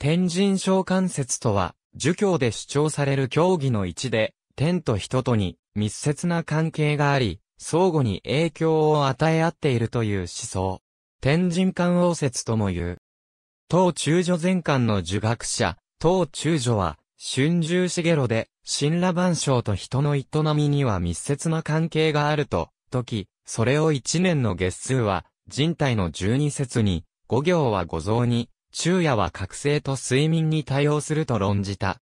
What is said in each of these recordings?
天神召喚説とは、儒教で主張される教義の一で、天と人とに密接な関係があり、相互に影響を与え合っているという思想。天神観王説とも言う。当中女全巻の儒学者、当中女は、春秋しげろで、神羅万象と人の営みには密接な関係があると、時、それを一年の月数は、人体の十二節に、五行は五臓に、昼夜は覚醒と睡眠に対応すると論じた。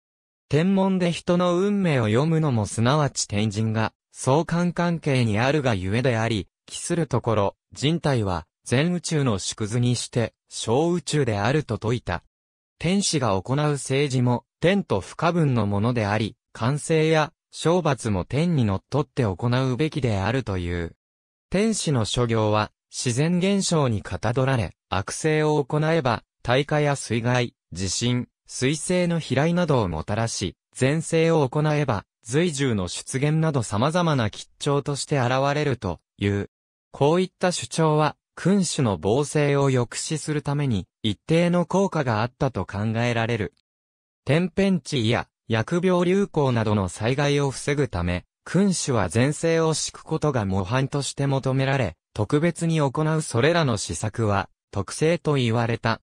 天文で人の運命を読むのもすなわち天人が相関関係にあるがゆえであり、期するところ、人体は全宇宙の縮図にして小宇宙であると説いた。天使が行う政治も天と不可分のものであり、完成や懲罰も天にのっとって行うべきであるという。天使の諸行は自然現象にかたどられ、悪性を行えば大火や水害、地震、水性の飛来などをもたらし、前世を行えば、随獣の出現など様々な吉兆として現れるという。こういった主張は、君主の防政を抑止するために、一定の効果があったと考えられる。天変地異や、疫病流行などの災害を防ぐため、君主は前世を敷くことが模範として求められ、特別に行うそれらの施策は、特性と言われた。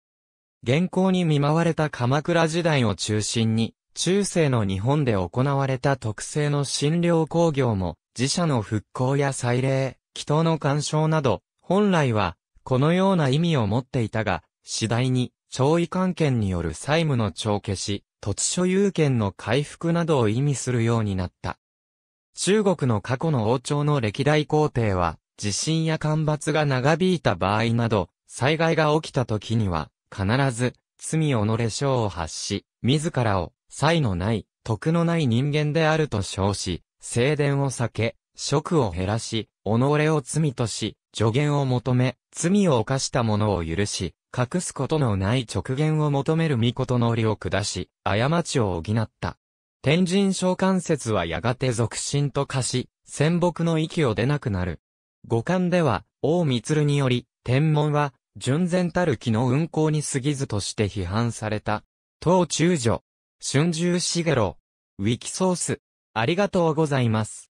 現行に見舞われた鎌倉時代を中心に、中世の日本で行われた特製の診療工業も、自社の復興や祭礼、祈祷の干渉など、本来は、このような意味を持っていたが、次第に、弔意関係による債務の帳消し、土地所有権の回復などを意味するようになった。中国の過去の王朝の歴代皇帝は、地震や干ばつが長引いた場合など、災害が起きた時には、必ず、罪己賞を発し、自らを、才のない、徳のない人間であると称し、正殿を避け、職を減らし、己を罪とし、助言を求め、罪を犯した者を許し、隠すことのない直言を求める御事の理を下し、過ちを補った。天神召喚説はやがて俗心と化し、戦北の息を出なくなる。五感では、王光により、天文は、純然たる気の運行に過ぎずとして批判された。当中女、春秋しげろ、ウィキソース、ありがとうございます。